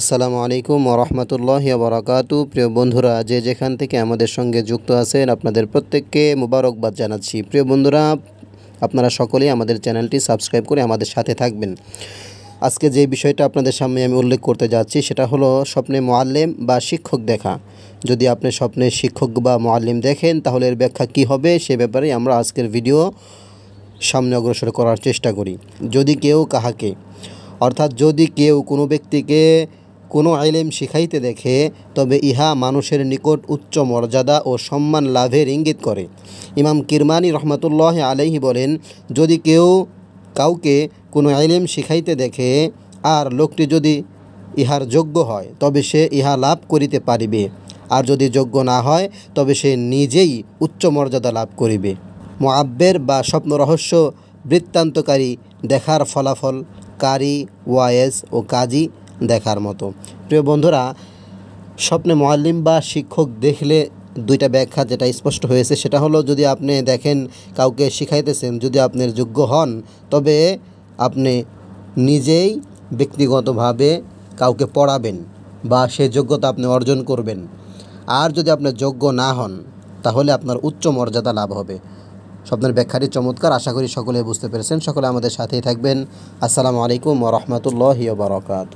আসসালামু আলাইকুম ওরহমতুল্লাহ বরাকাতু প্রিয় বন্ধুরা যে যেখান থেকে আমাদের সঙ্গে যুক্ত আছেন আপনাদের প্রত্যেককে মুবারকবাদ জানাচ্ছি প্রিয় বন্ধুরা আপনারা সকলেই আমাদের চ্যানেলটি সাবস্ক্রাইব করে আমাদের সাথে থাকবেন আজকে যে বিষয়টা আপনাদের সামনে আমি উল্লেখ করতে যাচ্ছি সেটা হলো স্বপ্নে মোয়াল্লেম বা শিক্ষক দেখা যদি আপনি স্বপ্নে শিক্ষক বা মোয়াল্লিম দেখেন তাহলে এর ব্যাখ্যা কি হবে সে ব্যাপারে আমরা আজকের ভিডিও সামনে অগ্রসর করার চেষ্টা করি যদি কেউ কাহাকে অর্থাৎ যদি কেউ কোনো ব্যক্তিকে কোনো আইলেম শিখাইতে দেখে তবে ইহা মানুষের নিকট উচ্চ মর্যাদা ও সম্মান লাভের ইঙ্গিত করে ইমাম কিরমানি রহমতুল্লাহ আলহি বলেন যদি কেউ কাউকে কোনো আইলেম শিখাইতে দেখে আর লোকটি যদি ইহার যোগ্য হয় তবে সে ইহা লাভ করিতে পারিবে আর যদি যোগ্য না হয় তবে সে নিজেই উচ্চ মর্যাদা লাভ করিবে মোয়াব্বের বা স্বপ্ন রহস্য বৃত্তান্তকারী দেখার ফলাফল কারি ওয়াইস ও কাজী দেখার মতো প্রিয় বন্ধুরা স্বপ্নে মোয়াল্লিম বা শিক্ষক দেখলে দুইটা ব্যাখ্যা যেটা স্পষ্ট হয়েছে সেটা হলো যদি আপনি দেখেন কাউকে শিখাইতেছেন যদি আপনার যোগ্য হন তবে আপনি নিজেই ব্যক্তিগতভাবে কাউকে পড়াবেন বা সে যোগ্যতা আপনি অর্জন করবেন আর যদি আপনি যোগ্য না হন তাহলে আপনার উচ্চ মর্যাদা লাভ হবে স্বপ্নের ব্যাখ্যাটি চমৎকার আশা করি সকলে বুঝতে পেরেছেন সকলে আমাদের সাথেই থাকবেন আসসালামু আলাইকুম ও রহমতুল্লাহ বারকাত